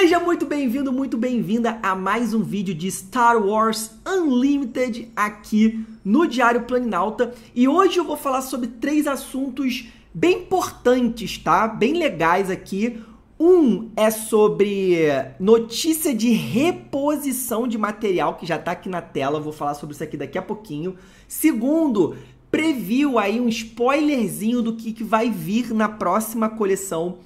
Seja muito bem-vindo, muito bem-vinda a mais um vídeo de Star Wars Unlimited aqui no Diário Planinauta. E hoje eu vou falar sobre três assuntos bem importantes, tá? Bem legais aqui. Um é sobre notícia de reposição de material que já tá aqui na tela, vou falar sobre isso aqui daqui a pouquinho. Segundo, preview aí um spoilerzinho do que, que vai vir na próxima coleção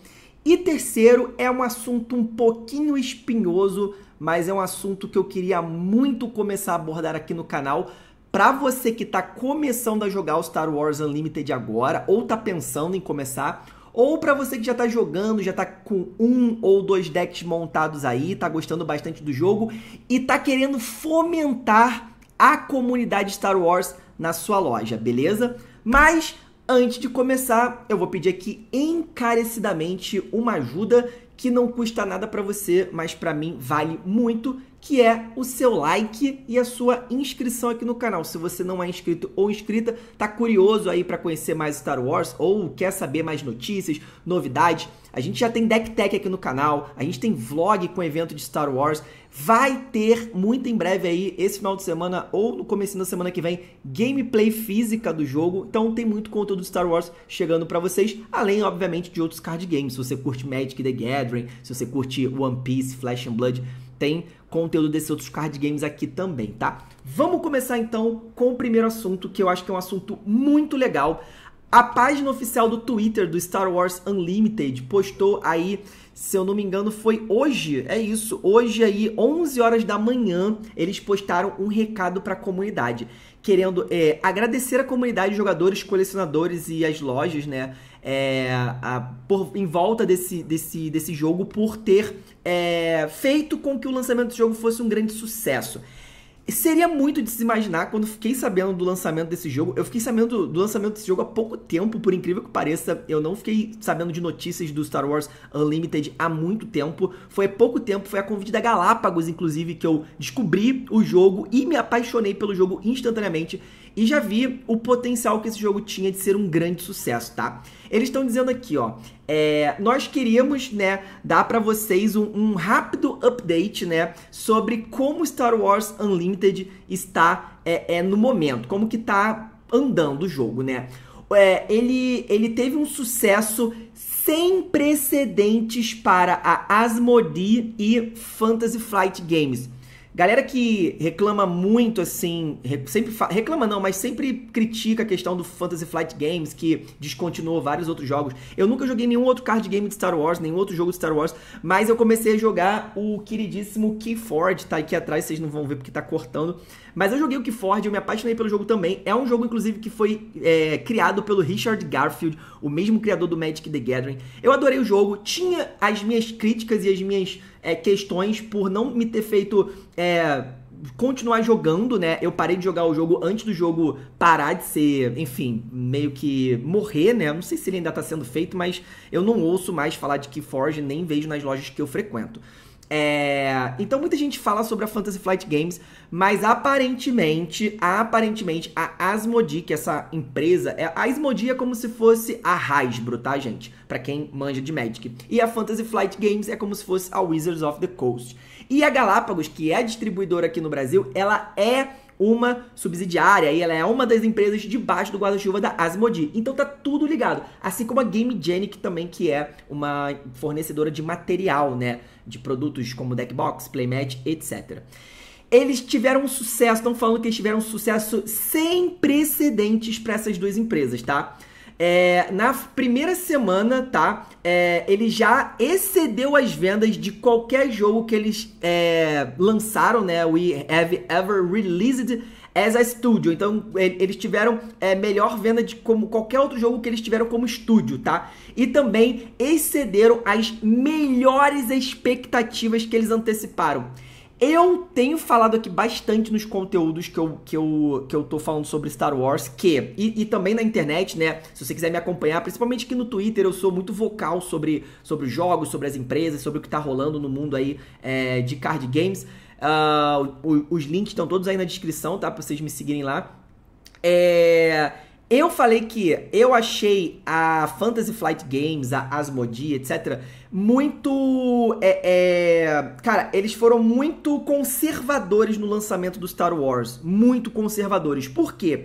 e terceiro, é um assunto um pouquinho espinhoso, mas é um assunto que eu queria muito começar a abordar aqui no canal. Para você que está começando a jogar o Star Wars Unlimited agora, ou está pensando em começar, ou para você que já está jogando, já está com um ou dois decks montados aí, está gostando bastante do jogo e está querendo fomentar a comunidade Star Wars na sua loja, beleza? Mas Antes de começar, eu vou pedir aqui encarecidamente uma ajuda que não custa nada para você, mas para mim vale muito, que é o seu like e a sua inscrição aqui no canal. Se você não é inscrito ou inscrita, tá curioso aí para conhecer mais Star Wars ou quer saber mais notícias, novidades, a gente já tem deck tech aqui no canal, a gente tem vlog com evento de Star Wars. Vai ter muito em breve aí, esse final de semana ou no começo da semana que vem, gameplay física do jogo. Então tem muito conteúdo de Star Wars chegando para vocês, além, obviamente, de outros card games. Se você curte Magic the Gathering, se você curte One Piece, Flash and Blood, tem conteúdo desses outros card games aqui também, tá? Vamos começar então com o primeiro assunto, que eu acho que é um assunto muito legal. A página oficial do Twitter do Star Wars Unlimited postou aí se eu não me engano, foi hoje, é isso, hoje aí, 11 horas da manhã, eles postaram um recado para a comunidade, querendo é, agradecer a comunidade, jogadores, colecionadores e as lojas, né, é, a, por, em volta desse, desse, desse jogo por ter é, feito com que o lançamento do jogo fosse um grande sucesso seria muito de se imaginar quando fiquei sabendo do lançamento desse jogo. Eu fiquei sabendo do lançamento desse jogo há pouco tempo, por incrível que pareça. Eu não fiquei sabendo de notícias do Star Wars Unlimited há muito tempo. Foi há pouco tempo, foi a convite da Galápagos, inclusive, que eu descobri o jogo e me apaixonei pelo jogo instantaneamente e já vi o potencial que esse jogo tinha de ser um grande sucesso, tá? Eles estão dizendo aqui, ó, é, nós queríamos, né, dar para vocês um, um, rápido update, né, sobre como Star Wars Unlimited está é, é no momento, como que tá andando o jogo, né? É, ele, ele teve um sucesso sem precedentes para a Asmodee e Fantasy Flight Games. Galera que reclama muito, assim, sempre reclama não, mas sempre critica a questão do Fantasy Flight Games, que descontinuou vários outros jogos. Eu nunca joguei nenhum outro card game de Star Wars, nenhum outro jogo de Star Wars, mas eu comecei a jogar o queridíssimo Keyforge, tá aqui atrás, vocês não vão ver porque tá cortando. Mas eu joguei o Keyforge, eu me apaixonei pelo jogo também. É um jogo, inclusive, que foi é, criado pelo Richard Garfield, o mesmo criador do Magic the Gathering. Eu adorei o jogo, tinha as minhas críticas e as minhas é, questões por não me ter feito. É, continuar jogando, né? Eu parei de jogar o jogo antes do jogo parar de ser, enfim, meio que morrer, né? Não sei se ele ainda tá sendo feito, mas eu não ouço mais falar de Keyforge, nem vejo nas lojas que eu frequento. É, então muita gente fala sobre a Fantasy Flight Games, mas aparentemente, aparentemente a Asmodi, que é essa empresa, é, a Asmodi é como se fosse a Hasbro, tá, gente? Para quem manja de Magic. E a Fantasy Flight Games é como se fosse a Wizards of the Coast. E a Galápagos, que é a distribuidora aqui no Brasil, ela é uma subsidiária e ela é uma das empresas debaixo do guarda-chuva da Asmodee. Então tá tudo ligado, assim como a Game Genic também, que é uma fornecedora de material, né? de produtos como Deckbox, Playmat, etc. Eles tiveram sucesso, estão falando que eles tiveram sucesso sem precedentes para essas duas empresas, tá? É, na primeira semana, tá? É, ele já excedeu as vendas de qualquer jogo que eles é, lançaram, né? We have ever released as a studio. Então, eles tiveram é, melhor venda de como qualquer outro jogo que eles tiveram como estúdio, tá? E também excederam as melhores expectativas que eles anteciparam. Eu tenho falado aqui bastante nos conteúdos que eu, que eu, que eu tô falando sobre Star Wars, que, e, e, também na internet, né? Se você quiser me acompanhar, principalmente aqui no Twitter, eu sou muito vocal sobre, sobre jogos, sobre as empresas, sobre o que tá rolando no mundo aí é, de card games. Uh, os links estão todos aí na descrição, tá? Pra vocês me seguirem lá. É, eu falei que eu achei a Fantasy Flight Games, a Asmodee, etc., muito. É, é, cara, eles foram muito conservadores no lançamento do Star Wars. Muito conservadores. Por quê?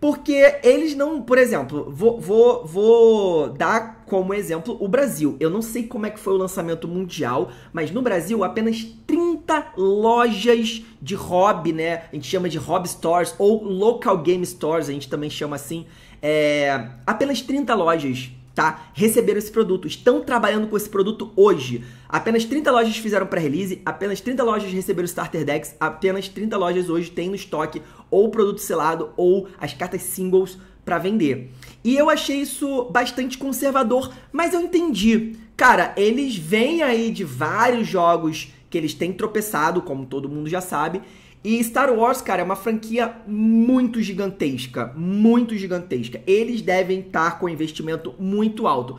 Porque eles não. Por exemplo, vou, vou, vou dar como exemplo o Brasil. Eu não sei como é que foi o lançamento mundial, mas no Brasil apenas 30 30 lojas de hobby, né? A gente chama de hobby stores ou local game stores, a gente também chama assim. É... apenas 30 lojas tá? Receberam esse produto, estão trabalhando com esse produto hoje. Apenas 30 lojas fizeram pré-release, apenas 30 lojas receberam starter decks, apenas 30 lojas hoje têm no estoque ou produto selado ou as cartas singles para vender. E eu achei isso bastante conservador, mas eu entendi. Cara, eles vêm aí de vários jogos que eles têm tropeçado, como todo mundo já sabe. E Star Wars, cara, é uma franquia muito gigantesca, muito gigantesca. Eles devem estar com investimento muito alto.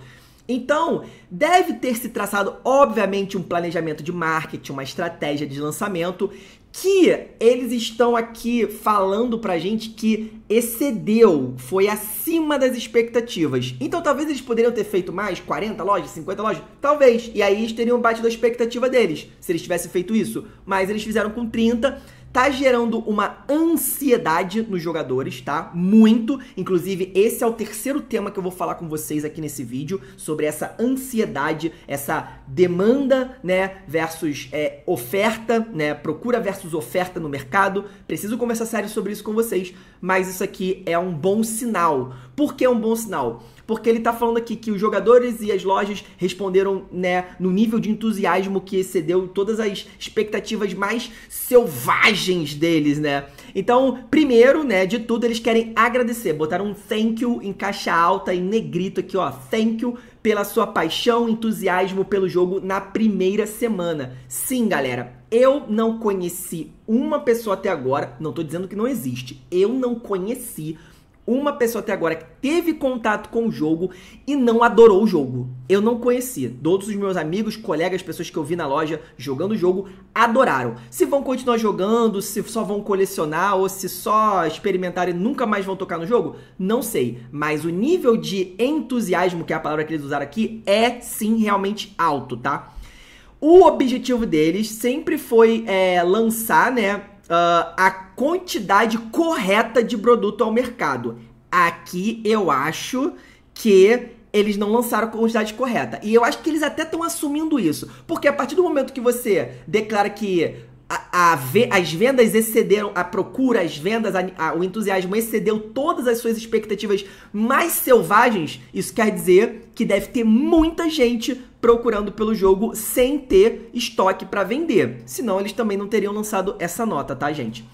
Então, deve ter se traçado, obviamente, um planejamento de marketing, uma estratégia de lançamento, que eles estão aqui falando pra gente que excedeu, foi acima das expectativas. Então talvez eles poderiam ter feito mais, 40 lojas, 50 lojas, talvez. E aí eles teriam batido a expectativa deles, se eles tivessem feito isso. Mas eles fizeram com 30, tá gerando uma ansiedade nos jogadores, tá? Muito. Inclusive, esse é o terceiro tema que eu vou falar com vocês aqui nesse vídeo sobre essa ansiedade, essa demanda, né, versus é, oferta, né, procura versus oferta no mercado. Preciso conversar sério sobre isso com vocês, mas isso aqui é um bom sinal. Por que é um bom sinal? porque ele está falando aqui que os jogadores e as lojas responderam né, no nível de entusiasmo que excedeu todas as expectativas mais selvagens deles, né? Então, primeiro, né, de tudo, eles querem agradecer. Botaram um thank you em caixa alta, em negrito aqui, ó. Thank you pela sua paixão, entusiasmo pelo jogo na primeira semana. Sim, galera, eu não conheci uma pessoa até agora, não tô dizendo que não existe, eu não conheci uma pessoa até agora que teve contato com o jogo e não adorou o jogo. Eu não conheci Todos os meus amigos, colegas, pessoas que eu vi na loja jogando o jogo adoraram. Se vão continuar jogando, se só vão colecionar ou se só experimentarem e nunca mais vão tocar no jogo, não sei. Mas o nível de entusiasmo, que é a palavra que eles usaram aqui, é sim realmente alto, tá? O objetivo deles sempre foi é, lançar, né? uh, a quantidade correta de produto ao mercado. Aqui eu acho que eles não lançaram a quantidade correta. E eu acho que eles até estão assumindo isso. Porque a partir do momento que você declara que a, a, as vendas excederam a procura, as vendas, a, o entusiasmo excedeu todas as suas expectativas mais selvagens, isso quer dizer que deve ter muita gente procurando pelo jogo sem ter estoque para vender. Senão eles também não teriam lançado essa nota, tá, gente?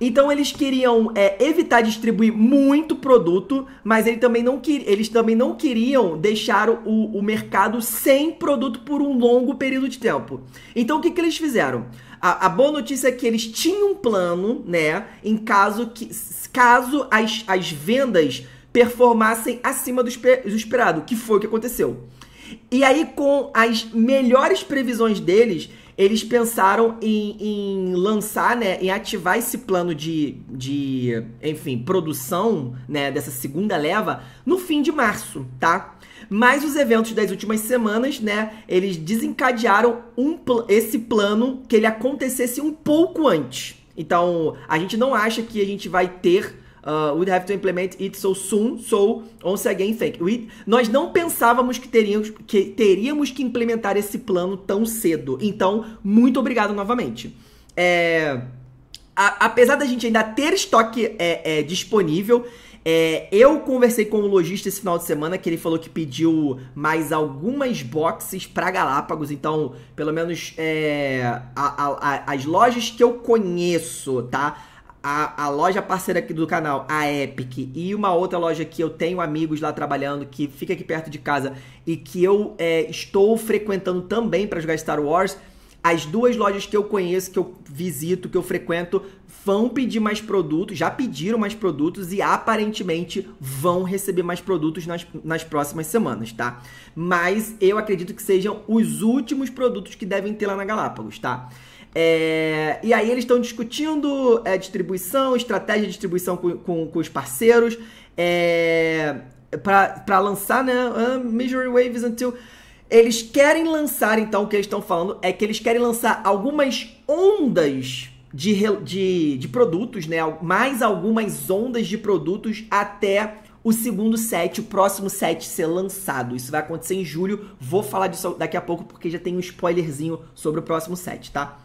Então eles queriam é, evitar distribuir muito produto, mas ele também não eles também não queriam deixar o, o, mercado sem produto por um longo período de tempo. Então o que, que eles fizeram? A, a boa notícia é que eles tinham um plano, né? Em caso que caso as, as vendas performassem acima do, do esperado, que foi o que aconteceu. E aí, com as melhores previsões deles, eles pensaram em, em, lançar, né, em ativar esse plano de, de, enfim, produção, né, dessa segunda leva no fim de março, tá? Mas os eventos das últimas semanas, né, eles desencadearam um, esse plano que ele acontecesse um pouco antes. Então, a gente não acha que a gente vai ter uh, have to implement it so soon, so once again thank you. Nós não pensávamos que teríamos, que teríamos que implementar esse plano tão cedo. Então, muito obrigado novamente. É, a, apesar da gente ainda ter estoque é, é, disponível, é, eu conversei com o um lojista esse final de semana que ele falou que pediu mais algumas boxes para Galápagos. Então, pelo menos é, a, a, a, as lojas que eu conheço, tá? a, a, loja parceira aqui do canal, a Epic, e uma outra loja que eu tenho amigos lá trabalhando, que fica aqui perto de casa e que eu é, estou frequentando também para jogar Star Wars, as duas lojas que eu conheço, que eu visito, que eu frequento, vão pedir mais produtos, já pediram mais produtos e aparentemente vão receber mais produtos nas, nas próximas semanas, tá? Mas eu acredito que sejam os últimos produtos que devem ter lá na Galápagos, tá? É, e aí eles estão discutindo é, distribuição, estratégia de distribuição com, com, com os parceiros, é, para lançar, né? Uh, Misery Waves Until. Eles querem lançar, então, o que eles estão falando é que eles querem lançar algumas ondas de, de, de produtos, né? Mais algumas ondas de produtos até o segundo set, o próximo set ser lançado. Isso vai acontecer em julho. Vou falar disso daqui a pouco porque já tem um spoilerzinho sobre o próximo set, tá?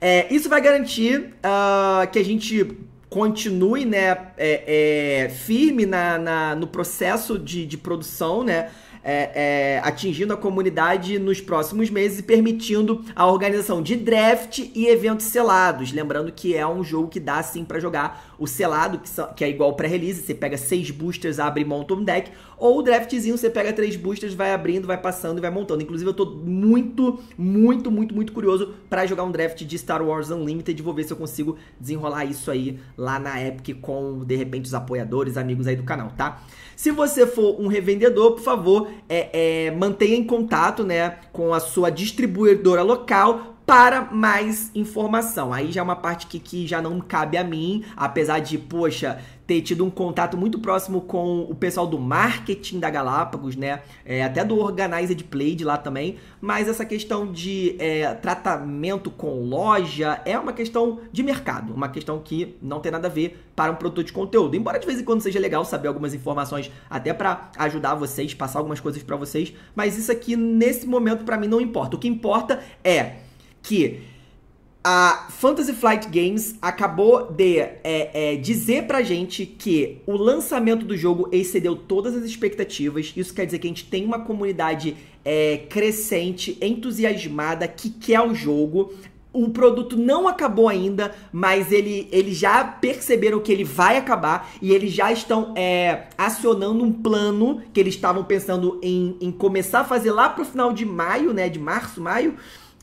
É, isso vai garantir uh, que a gente continue né, é, é, firme na, na, no processo de, de produção, né? é, é, atingindo a comunidade nos próximos meses e permitindo a organização de draft e eventos selados. Lembrando que é um jogo que dá sim para jogar o selado, que, são, que é igual pré-release, você pega seis boosters, abre e monta um deck, ou o draftzinho, você pega três boosters, vai abrindo, vai passando e vai montando. Inclusive, eu tô muito, muito, muito, muito curioso para jogar um draft de Star Wars Unlimited. Vou ver se eu consigo desenrolar isso aí lá na Epic com, de repente, os apoiadores, amigos aí do canal, tá? Se você for um revendedor, por favor, é, é, mantenha em contato, né, com a sua distribuidora local para mais informação. Aí já é uma parte que, que já não cabe a mim, apesar de, poxa, ter tido um contato muito próximo com o pessoal do marketing da Galápagos, né? É, até do Organized Play de lá também. Mas essa questão de é, tratamento com loja é uma questão de mercado, uma questão que não tem nada a ver para um produtor de conteúdo. Embora de vez em quando seja legal saber algumas informações, até para ajudar vocês, passar algumas coisas para vocês, mas isso aqui nesse momento para mim não importa. O que importa é que a Fantasy Flight Games acabou de é, é, dizer pra gente que o lançamento do jogo excedeu todas as expectativas. Isso quer dizer que a gente tem uma comunidade é, crescente, entusiasmada, que quer o jogo. O produto não acabou ainda, mas ele, eles já perceberam que ele vai acabar e eles já estão é, acionando um plano que eles estavam pensando em, em começar a fazer lá pro final de maio, né? De março, maio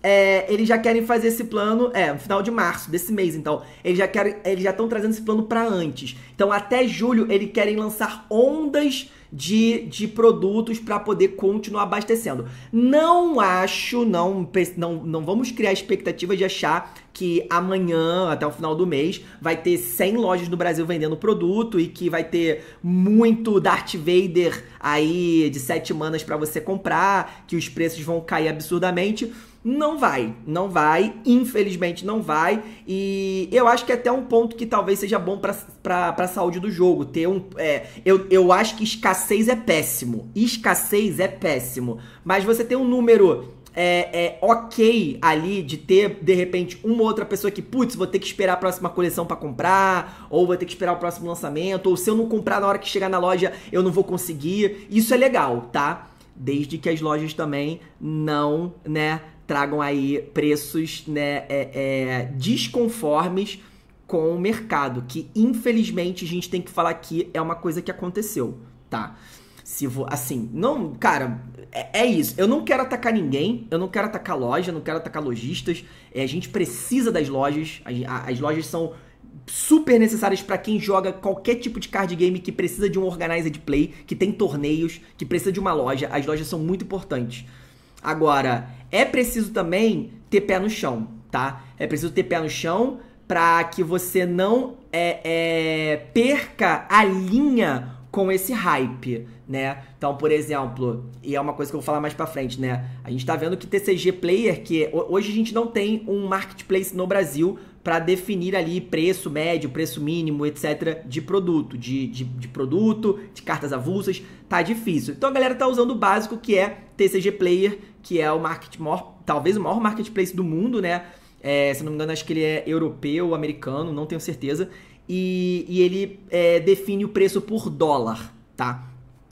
é, eles já querem fazer esse plano, é, no final de março desse mês, então. Eles já querem, eles já estão trazendo esse plano para antes. Então, até julho, eles querem lançar ondas de, de produtos para poder continuar abastecendo. Não acho, não, não, não vamos criar expectativa de achar que amanhã, até o final do mês, vai ter 100 lojas no Brasil vendendo produto e que vai ter muito Darth Vader aí de 7 manas para você comprar, que os preços vão cair absurdamente não vai, não vai, infelizmente não vai. E eu acho que é até um ponto que talvez seja bom para a saúde do jogo. Ter um, é, eu, eu acho que escassez é péssimo. Escassez é péssimo. Mas você tem um número é, é, ok ali de ter, de repente, uma outra pessoa que, putz, vou ter que esperar a próxima coleção para comprar, ou vou ter que esperar o próximo lançamento, ou se eu não comprar na hora que chegar na loja, eu não vou conseguir. Isso é legal, tá? Desde que as lojas também não, né? tragam aí preços né, é, é, desconformes com o mercado, que infelizmente a gente tem que falar que é uma coisa que aconteceu, tá? Se vou, assim, não, cara, é, é, isso. Eu não quero atacar ninguém, eu não quero atacar loja, não quero atacar lojistas. É, a gente precisa das lojas, as, as lojas são super necessárias para quem joga qualquer tipo de card game que precisa de um organizer de play, que tem torneios, que precisa de uma loja. As lojas são muito importantes. Agora, é preciso também ter pé no chão, tá? É preciso ter pé no chão para que você não é, é, perca a linha com esse hype, né? Então, por exemplo, e é uma coisa que eu vou falar mais para frente, né? A gente tá vendo que TCG Player, que hoje a gente não tem um marketplace no Brasil para definir ali preço médio, preço mínimo, etc. de produto, de, de, de, produto, de cartas avulsas, tá difícil. Então a galera tá usando o básico que é TCG Player que é o market, maior, talvez o maior marketplace do mundo, né? É, se não me engano, acho que ele é europeu, americano, não tenho certeza. E, e ele é, define o preço por dólar, tá?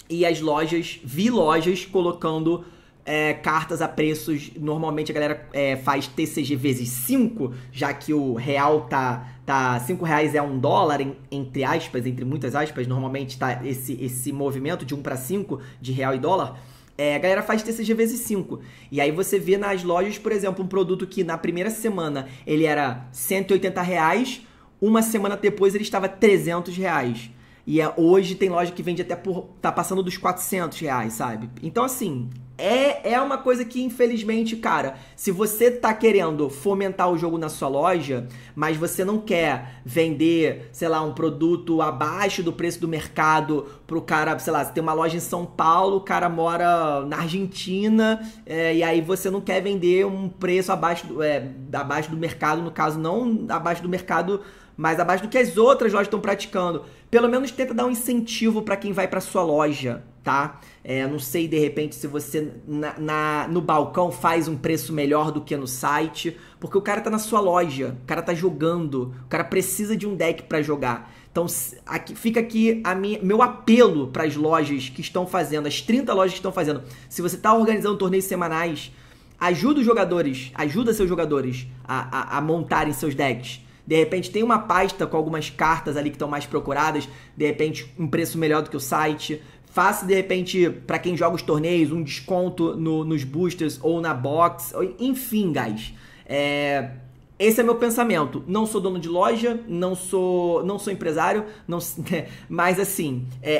E as lojas, vi lojas colocando é, cartas a preços. Normalmente a galera é, faz TCG vezes 5, já que o real tá. tá 5 reais é um dólar, entre aspas, entre muitas aspas. Normalmente tá esse, esse movimento de 1 um para 5 de real e dólar. É, a galera faz TCG vezes 5. E aí você vê nas lojas, por exemplo, um produto que na primeira semana ele era 180 reais, uma semana depois ele estava 300 reais. E é, hoje tem loja que vende até por. tá passando dos 400 reais, sabe? Então, assim, é, é uma coisa que, infelizmente, cara, se você tá querendo fomentar o jogo na sua loja, mas você não quer vender, sei lá, um produto abaixo do preço do mercado pro cara, sei lá, você tem uma loja em São Paulo, o cara mora na Argentina, é, e aí você não quer vender um preço abaixo do, é, abaixo do mercado, no caso, não abaixo do mercado mais abaixo do que as outras lojas estão praticando. Pelo menos tenta dar um incentivo para quem vai para sua loja, tá? É, não sei de repente se você na, na, no balcão faz um preço melhor do que no site, porque o cara tá na sua loja, o cara tá jogando, o cara precisa de um deck para jogar. Então aqui, fica aqui a minha, meu apelo para as lojas que estão fazendo, as 30 lojas que estão fazendo. Se você está organizando torneios semanais, ajuda os jogadores, ajuda seus jogadores a, a, a montarem seus decks de repente tem uma pasta com algumas cartas ali que estão mais procuradas, de repente um preço melhor do que o site. Faça, de repente, para quem joga os torneios, um desconto no, nos boosters ou na box. Enfim, guys. É, esse é meu pensamento. Não sou dono de loja, não sou, não sou empresário, não, mas assim, é,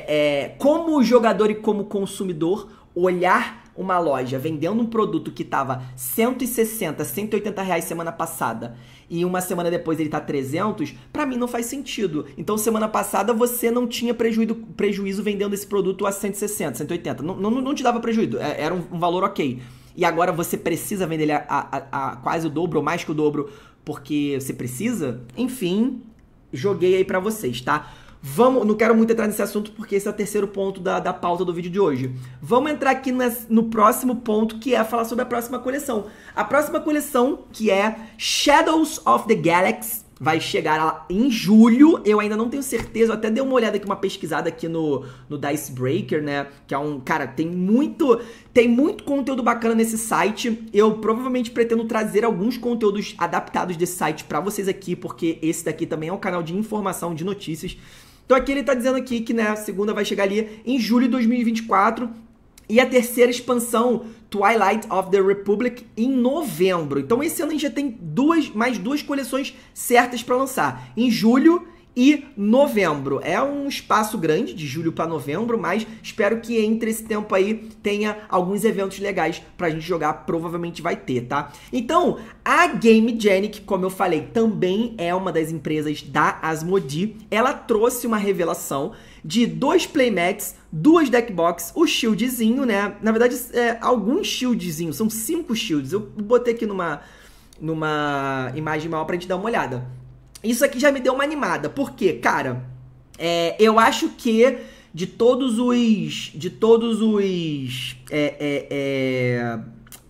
é, como jogador e como consumidor, olhar uma loja vendendo um produto que estava 160, 180 reais semana passada e uma semana depois ele tá 300, para mim não faz sentido. Então semana passada você não tinha prejuízo, prejuízo vendendo esse produto a 160, 180. Não, não, não te dava prejuízo, é, era um, valor ok. E agora você precisa vender ele a, a, a quase o dobro, ou mais que o dobro, porque você precisa? Enfim, joguei aí para vocês, tá? Vamos, não quero muito entrar nesse assunto porque esse é o terceiro ponto da, da pauta do vídeo de hoje. Vamos entrar aqui no, no próximo ponto que é falar sobre a próxima coleção. A próxima coleção que é Shadows of the Galaxy vai chegar em julho. Eu ainda não tenho certeza, eu até dei uma olhada aqui, uma pesquisada aqui no, no Dicebreaker, né? Que é um. Cara, tem muito. Tem muito conteúdo bacana nesse site. Eu provavelmente pretendo trazer alguns conteúdos adaptados desse site para vocês aqui, porque esse daqui também é um canal de informação, de notícias. Então aqui ele está dizendo aqui que né, a segunda vai chegar ali em julho de 2024 e a terceira expansão, Twilight of the Republic, em novembro. Então esse ano a gente já tem duas, mais duas coleções certas para lançar. Em julho e novembro é um espaço grande de julho para novembro, mas espero que entre esse tempo aí tenha alguns eventos legais para a gente jogar, provavelmente vai ter, tá? Então, a Game Genic, como eu falei, também é uma das empresas da Asmodee. Ela trouxe uma revelação de dois playmats, duas deckbox, o shieldzinho, né? Na verdade, é, alguns shieldzinhos, são cinco shields. Eu botei aqui numa numa imagem maior pra gente dar uma olhada isso aqui já me deu uma animada. Porque, cara, é, eu acho que de todos os. De todos os. É, é, é,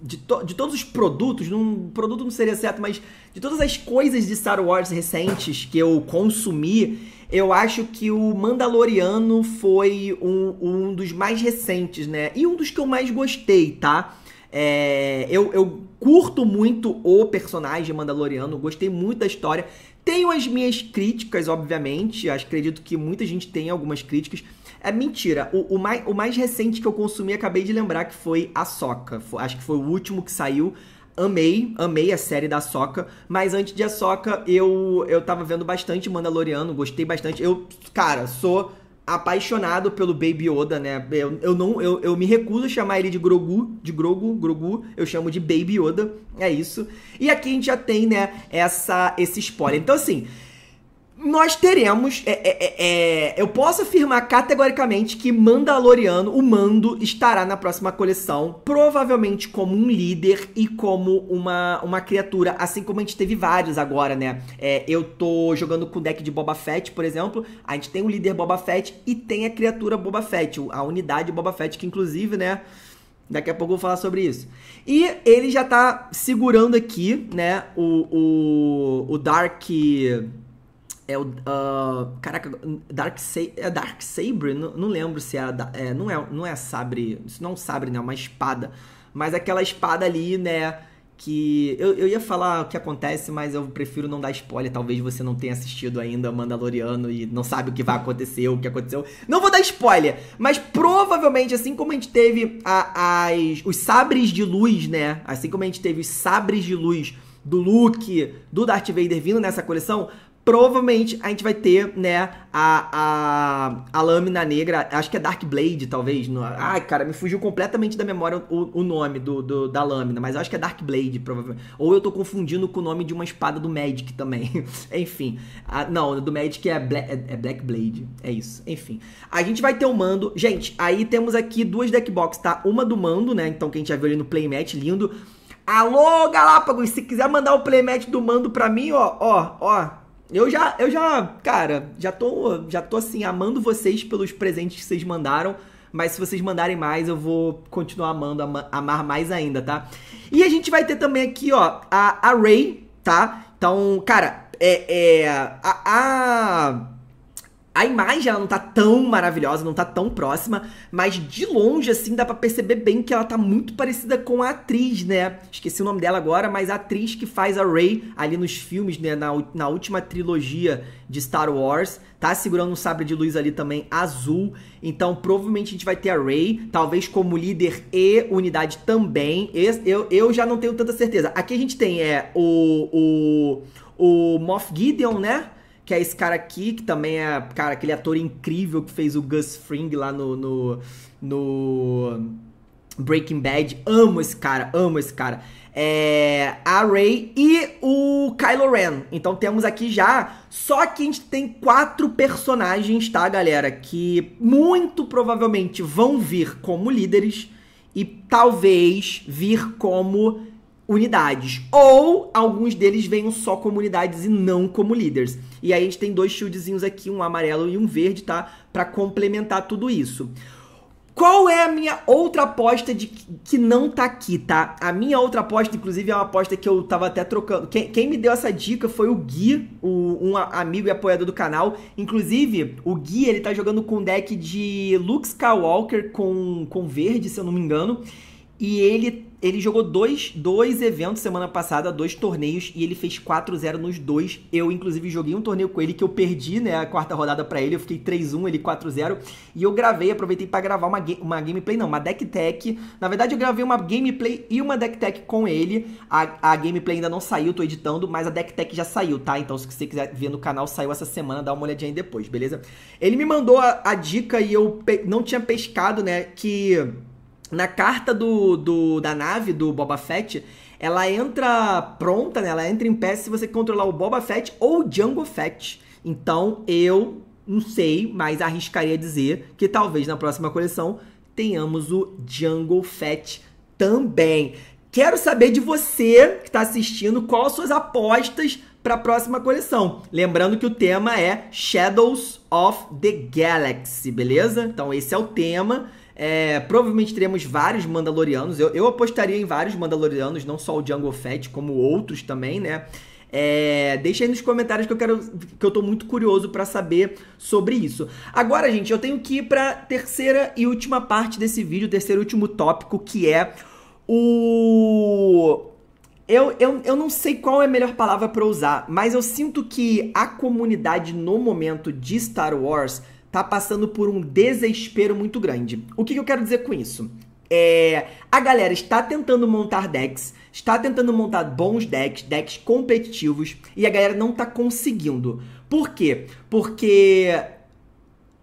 de, to, de todos os produtos, não, produto não seria certo, mas de todas as coisas de Star Wars recentes que eu consumi, eu acho que o Mandaloriano foi um, um dos mais recentes, né? E um dos que eu mais gostei, tá? É, eu, eu, curto muito o personagem Mandaloriano, gostei muito da história. Tenho as minhas críticas, obviamente, acho, acredito que muita gente tem algumas críticas. É mentira, o, o, mais, o mais recente que eu consumi, acabei de lembrar que foi a Soca. Acho que foi o último que saiu. Amei, amei a série da Soca, mas antes de a Soca, eu, eu tava vendo bastante Mandaloriano, gostei bastante. Eu, cara, sou apaixonado pelo Baby Yoda, né? Eu, eu não eu, eu me recuso a chamar ele de Grogu, de Grogu, Grogu, eu chamo de Baby Yoda, é isso. E aqui a gente já tem, né, essa esse spoiler. Então assim, nós teremos. É, é, é, é, eu posso afirmar categoricamente que Mandaloriano, o Mando, estará na próxima coleção, provavelmente como um líder e como uma, uma criatura, assim como a gente teve vários agora, né? É, eu tô jogando com o deck de Boba Fett, por exemplo. A gente tem o líder Boba Fett e tem a criatura Boba Fett, a unidade Boba Fett, que inclusive, né? Daqui a pouco eu vou falar sobre isso. E ele já tá segurando aqui, né? O, o, o Dark é o. Uh, caraca, Dark, Sa é Dark Sabre? Não, não lembro se é, é, Não é, não é sabre. Isso não é um sabre, né? É uma espada. Mas é aquela espada ali, né? Que. Eu, eu ia falar o que acontece, mas eu prefiro não dar spoiler. Talvez você não tenha assistido ainda Mandaloriano e não sabe o que vai acontecer, o que aconteceu. Não vou dar spoiler! Mas provavelmente, assim como a gente teve a, as, os sabres de luz, né? Assim como a gente teve os sabres de luz do Luke, do Darth Vader vindo nessa coleção, provavelmente a gente vai ter, né, a, a, a lâmina negra, acho que é Dark Blade, talvez. No, ai, cara, me fugiu completamente da memória o, o nome do, do, da lâmina, mas acho que é Dark Blade, provavelmente. Ou eu tô confundindo com o nome de uma espada do Magic também. Enfim. A, não, do Magic é, Bla, é, é, Black Blade. É isso. Enfim. A gente vai ter o mando. Gente, aí temos aqui duas deckbox, tá? Uma do mando, né? Então, quem já viu ali no playmat, lindo. Alô, Galápagos, se quiser mandar o Playmate do mando pra mim, ó, ó, ó, eu já, eu já, cara, já tô, já tô assim, amando vocês pelos presentes que vocês mandaram. Mas se vocês mandarem mais, eu vou continuar amando, ama, amar mais ainda, tá? E a gente vai ter também aqui, ó, a, a Ray, tá? Então, cara, é. é a, a a imagem, ela não tá tão maravilhosa, não tá tão próxima, mas de longe, assim, dá pra perceber bem que ela tá muito parecida com a atriz, né? Esqueci o nome dela agora, mas a atriz que faz a Rey ali nos filmes, né? Na, na última trilogia de Star Wars, tá segurando um sabre de luz ali também azul. Então, provavelmente a gente vai ter a Rey, talvez como líder e unidade também. Esse, eu, eu já não tenho tanta certeza. Aqui a gente tem é o, o, o Moff Gideon, né? que é esse cara aqui, que também é, cara, aquele ator incrível que fez o Gus Fring lá no, no, no Breaking Bad. Amo esse cara, amo esse cara. É, a Ray e o Kylo Ren. Então temos aqui já. Só que a gente tem quatro personagens, tá, galera? Que muito provavelmente vão vir como líderes e talvez vir como unidades. Ou alguns deles venham só como unidades e não como líderes. E aí a gente tem dois shieldzinhos aqui, um amarelo e um verde, tá? Para complementar tudo isso. Qual é a minha outra aposta de que não tá aqui, tá? A minha outra aposta, inclusive, é uma aposta que eu tava até trocando. Quem, quem me deu essa dica foi o Gui, o, um amigo e apoiador do canal. Inclusive, o Gui, ele tá jogando com um deck de Luke Skywalker com, com verde, se eu não me engano. E ele ele jogou dois, dois eventos semana passada, dois torneios, e ele fez 4-0 nos dois. Eu, inclusive, joguei um torneio com ele que eu perdi, né? A quarta rodada para ele. Eu fiquei 3-1, ele 4-0. E eu gravei, aproveitei para gravar uma, uma gameplay, não, uma deck tech. Na verdade, eu gravei uma gameplay e uma deck tech com ele. A, a gameplay ainda não saiu, tô editando, mas a deck tech já saiu, tá? Então, se você quiser ver no canal, saiu essa semana, dá uma olhadinha aí depois, beleza? Ele me mandou a, a dica e eu não tinha pescado, né? Que na carta do, do, da nave do Boba Fett, ela entra pronta, né? Ela entra em pé se você controlar o Boba Fett ou o Django Fett. Então, eu não sei, mas arriscaria dizer que talvez na próxima coleção tenhamos o Django Fett também. Quero saber de você que está assistindo quais suas apostas para a próxima coleção. Lembrando que o tema é Shadows of the Galaxy, beleza? Então esse é o tema. É, provavelmente teremos vários Mandalorianos. Eu, eu apostaria em vários Mandalorianos, não só o Jungle Fett, como outros também, né? É, deixa aí nos comentários que eu quero que eu tô muito curioso para saber sobre isso. Agora, gente, eu tenho que ir para terceira e última parte desse vídeo, terceiro e último tópico, que é o eu, eu, eu não sei qual é a melhor palavra para usar, mas eu sinto que a comunidade no momento de Star Wars tá passando por um desespero muito grande. O que, que eu quero dizer com isso? É, a galera está tentando montar decks, está tentando montar bons decks, decks competitivos, e a galera não está conseguindo. Por quê? Porque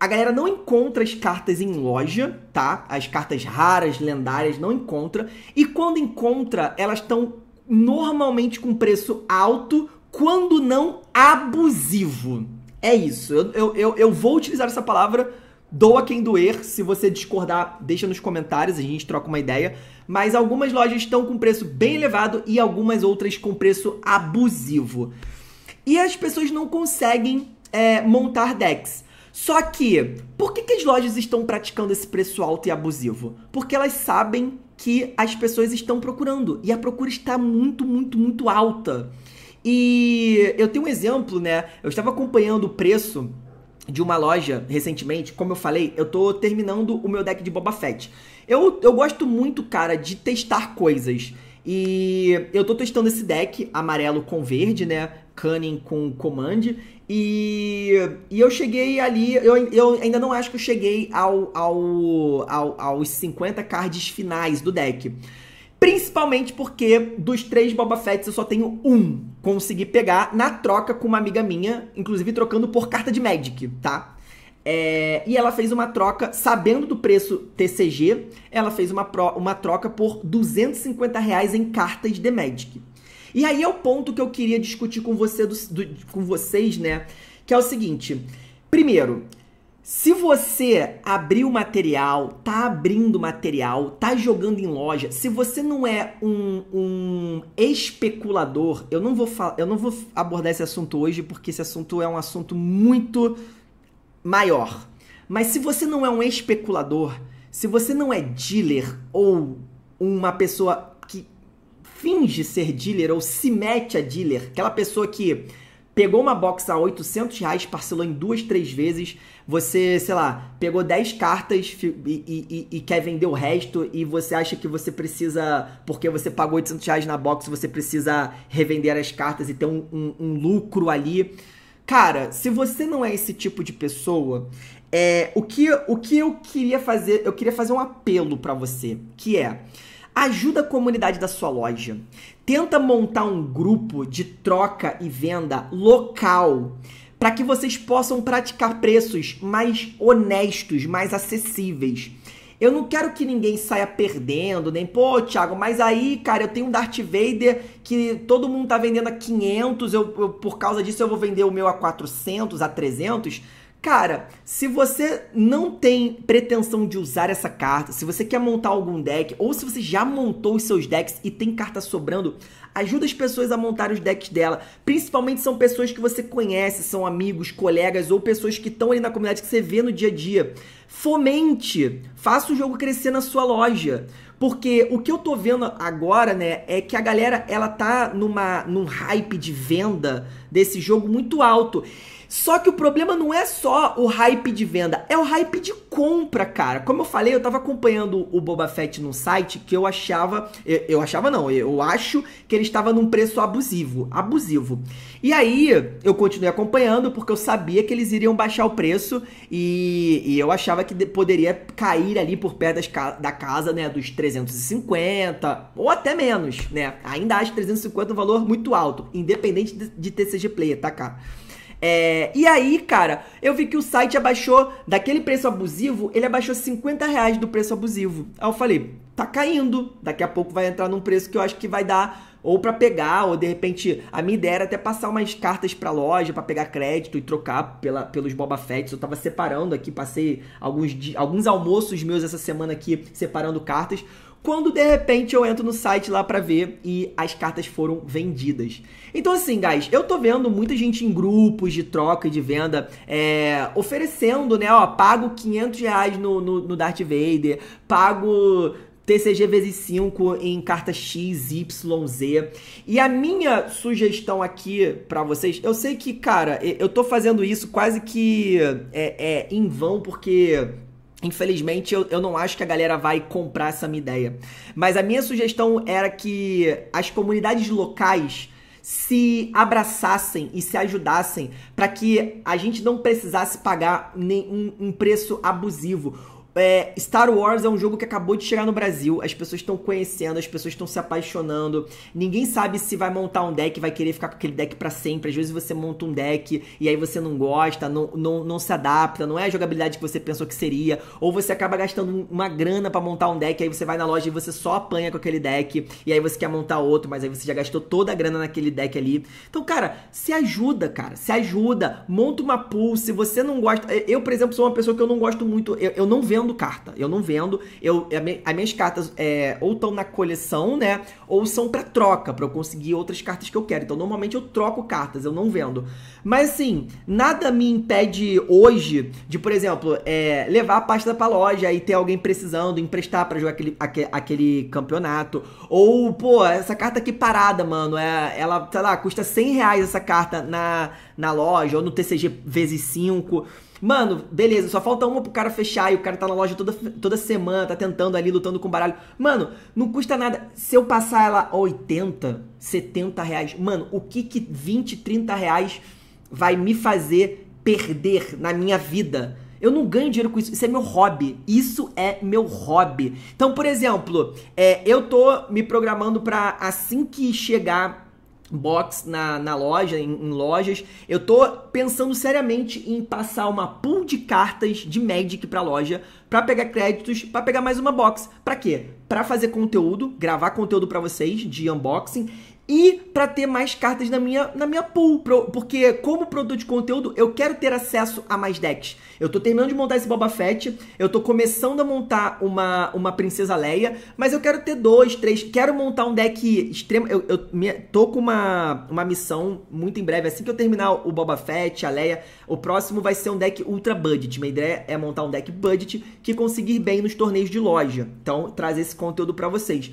a galera não encontra as cartas em loja, tá? As cartas raras, lendárias, não encontra. E quando encontra, elas estão normalmente com preço alto, quando não abusivo é isso. Eu, eu, eu, eu vou utilizar essa palavra Doa quem doer, se você discordar, deixa nos comentários, a gente troca uma ideia. Mas algumas lojas estão com preço bem elevado e algumas outras com preço abusivo. E as pessoas não conseguem é, montar decks. Só que, por que, que as lojas estão praticando esse preço alto e abusivo? Porque elas sabem que as pessoas estão procurando e a procura está muito, muito, muito alta. E eu tenho um exemplo, né? Eu estava acompanhando o preço de uma loja recentemente, como eu falei, eu tô terminando o meu deck de Boba Fett. Eu, eu gosto muito, cara, de testar coisas. E eu tô testando esse deck amarelo com verde, né? Cunning com Command. E, e eu cheguei ali. Eu, eu ainda não acho que eu cheguei ao, ao, ao, aos 50 cards finais do deck. Principalmente porque dos três Boba Fetts eu só tenho um. Consegui pegar na troca com uma amiga minha, inclusive trocando por carta de Magic, tá? É, e ela fez uma troca, sabendo do preço TCG, ela fez uma, pro, uma troca por 250 reais em cartas de Magic. E aí é o ponto que eu queria discutir com, você do, do, com vocês, né? Que é o seguinte: primeiro, se você abriu material, tá abrindo material, tá jogando em loja, se você não é um, um especulador, eu não vou eu não vou abordar esse assunto hoje porque esse assunto é um assunto muito maior. Mas se você não é um especulador, se você não é dealer ou uma pessoa que finge ser dealer ou se mete a dealer, aquela pessoa que pegou uma box a 800 reais, parcelou em duas, três vezes, você, sei lá, pegou 10 cartas e, e, e, quer vender o resto e você acha que você precisa, porque você pagou 800 reais na box, você precisa revender as cartas e ter um, um, um lucro ali. Cara, se você não é esse tipo de pessoa, é, o, que, o que eu queria fazer, eu queria fazer um apelo para você, que é... Ajuda a comunidade da sua loja. Tenta montar um grupo de troca e venda local para que vocês possam praticar preços mais honestos, mais acessíveis. Eu não quero que ninguém saia perdendo, nem, pô, Thiago, mas aí, cara, eu tenho um Darth Vader que todo mundo tá vendendo a 500, eu, eu por causa disso eu vou vender o meu a 400, a 300. Cara, se você não tem pretensão de usar essa carta, se você quer montar algum deck, ou se você já montou os seus decks e tem carta sobrando, ajuda as pessoas a montar os decks dela. Principalmente são pessoas que você conhece, são amigos, colegas ou pessoas que estão ali na comunidade que você vê no dia a dia. Fomente, faça o jogo crescer na sua loja. Porque o que eu tô vendo agora, né, é que a galera ela tá numa num hype de venda desse jogo muito alto. Só que o problema não é só o hype de venda, é o hype de compra, cara. Como eu falei, eu tava acompanhando o Boba Fett num site que eu achava, eu, eu achava não, eu acho que ele estava num preço abusivo, abusivo. E aí eu continuei acompanhando porque eu sabia que eles iriam baixar o preço e, e eu achava que poderia cair ali por perto das, da casa, né, dos 350 ou até menos, né? Ainda acho 350 um valor muito alto, independente de, de Play, Player, tá, cara? É, e aí, cara, eu vi que o site abaixou, daquele preço abusivo, ele abaixou 50 reais do preço abusivo. Aí eu falei, tá caindo, daqui a pouco vai entrar num preço que eu acho que vai dar ou para pegar, ou de repente, a minha ideia era até passar umas cartas para loja para pegar crédito e trocar pela, pelos Boba Fett. Eu tava separando aqui, passei alguns, alguns almoços meus essa semana aqui separando cartas quando de repente eu entro no site lá para ver e as cartas foram vendidas. Então assim, guys, eu tô vendo muita gente em grupos de troca e de venda é, oferecendo, né, ó, pago 500 reais no, no, no Darth Vader, pago TCG vezes 5 em carta X, Y, Z. E a minha sugestão aqui para vocês, eu sei que, cara, eu tô fazendo isso quase que é, é em vão, porque Infelizmente, eu, eu não acho que a galera vai comprar essa minha ideia. Mas a minha sugestão era que as comunidades locais se abraçassem e se ajudassem para que a gente não precisasse pagar um, um preço abusivo. É, Star Wars é um jogo que acabou de chegar no Brasil, as pessoas estão conhecendo, as pessoas estão se apaixonando. Ninguém sabe se vai montar um deck, vai querer ficar com aquele deck para sempre. Às vezes você monta um deck e aí você não gosta, não, não, não se adapta, não é a jogabilidade que você pensou que seria, ou você acaba gastando uma grana para montar um deck, aí você vai na loja e você só apanha com aquele deck, e aí você quer montar outro, mas aí você já gastou toda a grana naquele deck ali. Então, cara, se ajuda, cara, se ajuda, monta uma pool, se você não gosta. Eu, por exemplo, sou uma pessoa que eu não gosto muito, eu, eu não vendo vendo carta. Eu não vendo. Eu, as minhas cartas é, ou estão na coleção, né? Ou são para troca, para eu conseguir outras cartas que eu quero. Então, normalmente eu troco cartas, eu não vendo. Mas assim, nada me impede hoje de, por exemplo, é, levar a pasta pra loja e ter alguém precisando, emprestar para jogar aquele, aquele, aquele, campeonato. Ou, pô, essa carta aqui parada, mano. É, ela, sei lá, custa 100 reais essa carta na, na loja ou no TCG vezes 5. Mano, beleza, só falta uma pro cara fechar e o cara tá na loja toda, toda semana, tá tentando ali, lutando com baralho. Mano, não custa nada. Se eu passar ela 80, 70 reais, mano, o que que 20, 30 reais vai me fazer perder na minha vida? Eu não ganho dinheiro com isso, isso é meu hobby. Isso é meu hobby. Então, por exemplo, é, eu tô me programando para assim que chegar box na, na loja, em, em, lojas. Eu tô pensando seriamente em passar uma pool de cartas de Magic pra loja para pegar créditos, para pegar mais uma box. Para quê? Para fazer conteúdo, gravar conteúdo para vocês de unboxing e para ter mais cartas na minha, na minha pool, porque como produto de conteúdo, eu quero ter acesso a mais decks. Eu tô terminando de montar esse Boba Fett, eu tô começando a montar uma, uma Princesa Leia, mas eu quero ter dois, três, quero montar um deck extremo, eu, eu minha, tô com uma, uma missão muito em breve, assim que eu terminar o Boba Fett, a Leia, o próximo vai ser um deck ultra budget, minha ideia é montar um deck budget que conseguir bem nos torneios de loja. Então, traz esse conteúdo para vocês.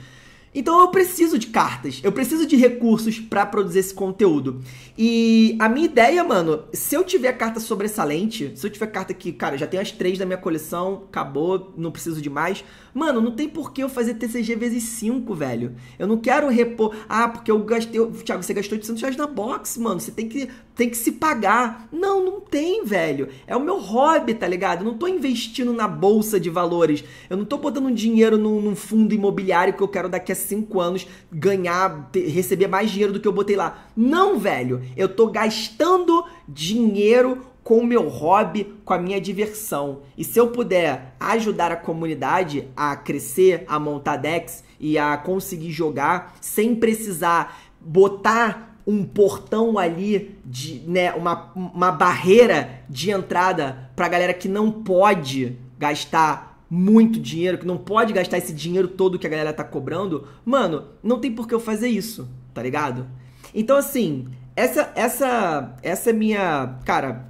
Então eu preciso de cartas, eu preciso de recursos para produzir esse conteúdo. E a minha ideia, mano, se eu tiver carta sobressalente, se eu tiver carta que, cara, já tenho as três da minha coleção, acabou, não preciso de mais, mano, não tem por que eu fazer TCG vezes 5, velho. Eu não quero repor. Ah, porque eu gastei. Thiago, você gastou 800 reais na box, mano. Você tem que tem que se pagar. Não, não tem, velho. É o meu hobby, tá ligado? Eu não tô investindo na bolsa de valores. Eu não tô botando dinheiro num, num fundo imobiliário que eu quero daqui a cinco anos ganhar, ter, receber mais dinheiro do que eu botei lá. Não, velho. Eu tô gastando dinheiro com o meu hobby, com a minha diversão. E se eu puder ajudar a comunidade a crescer, a montar decks e a conseguir jogar sem precisar botar um portão ali de, né, uma, uma barreira de entrada para galera que não pode gastar muito dinheiro, que não pode gastar esse dinheiro todo que a galera tá cobrando, mano, não tem por que eu fazer isso, tá ligado? Então assim, essa essa essa é minha, cara,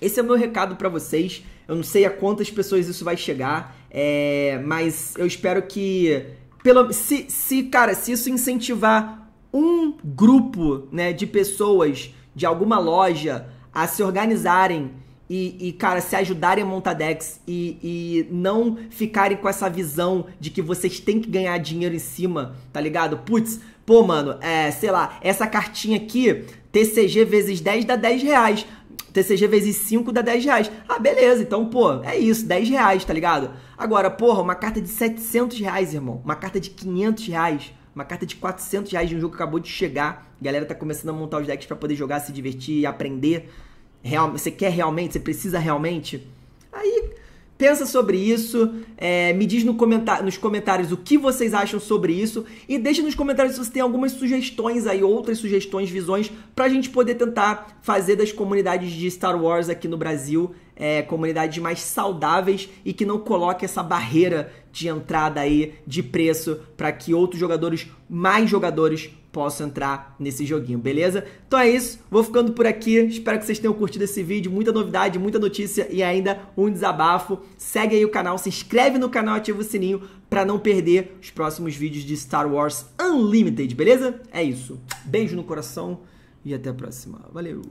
esse é o meu recado para vocês. Eu não sei a quantas pessoas isso vai chegar, é, mas eu espero que pelo se, se cara, se isso incentivar um grupo né, de pessoas de alguma loja a se organizarem e, e, cara, se ajudarem a montar decks e, e não ficarem com essa visão de que vocês têm que ganhar dinheiro em cima, tá ligado? Putz, pô, mano, é, sei lá, essa cartinha aqui, TCG vezes 10 dá 10 reais. TCG vezes 5 dá 10 reais. Ah, beleza, então, pô, é isso, 10 reais, tá ligado? Agora, porra, uma carta de 700 reais, irmão. Uma carta de 500 reais uma carta de 400 reais de um jogo que acabou de chegar. A galera tá começando a montar os decks para poder jogar, se divertir, aprender. Real, você quer realmente? Você precisa realmente? Aí Pensa sobre isso, é, me diz no comentar, nos comentários o que vocês acham sobre isso e deixa nos comentários se você tem algumas sugestões aí, outras sugestões, visões, para a gente poder tentar fazer das comunidades de Star Wars aqui no Brasil é, comunidades mais saudáveis e que não coloque essa barreira de entrada aí de preço para que outros jogadores, mais jogadores, posso entrar nesse joguinho, beleza? Então é isso, vou ficando por aqui. Espero que vocês tenham curtido esse vídeo. Muita novidade, muita notícia e ainda um desabafo. Segue aí o canal, se inscreve no canal, ativa o sininho para não perder os próximos vídeos de Star Wars Unlimited, beleza? É isso. Beijo no coração e até a próxima. Valeu!